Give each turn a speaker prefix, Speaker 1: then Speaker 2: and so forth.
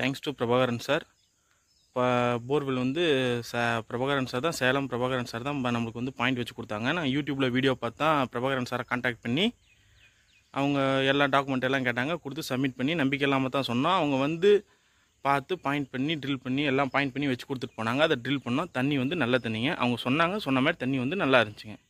Speaker 1: thanks to Prabhakaran sir இப்போ borewell வந்து ச பிரபாகரன் சார் தான் சேலம் பிரபாகரன் சார் தான் நம்மளுக்கு வந்து பாயிண்ட் வச்சு கொடுத்தாங்க நான் யூடியூப்பில் வீடியோ பார்த்தா பிரபாகரன் சாரை காண்டாக்ட் பண்ணி அவங்க எல்லா டாக்குமெண்ட் எல்லாம் கேட்டாங்க கொடுத்து சப்மிட் பண்ணி நம்பிக்கை இல்லாமல் தான் சொன்னோம் அவங்க வந்து பார்த்து பாயிண்ட் பண்ணி ட்ரில் பண்ணி எல்லாம் பாயிண்ட் பண்ணி வச்சு கொடுத்துட்டு போனாங்க அதை ட்ரில் பண்ணோம் தண்ணி வந்து நல்ல தண்ணிங்க அவங்க சொன்னாங்க சொன்ன மாதிரி தண்ணி வந்து நல்லா இருந்துச்சுங்க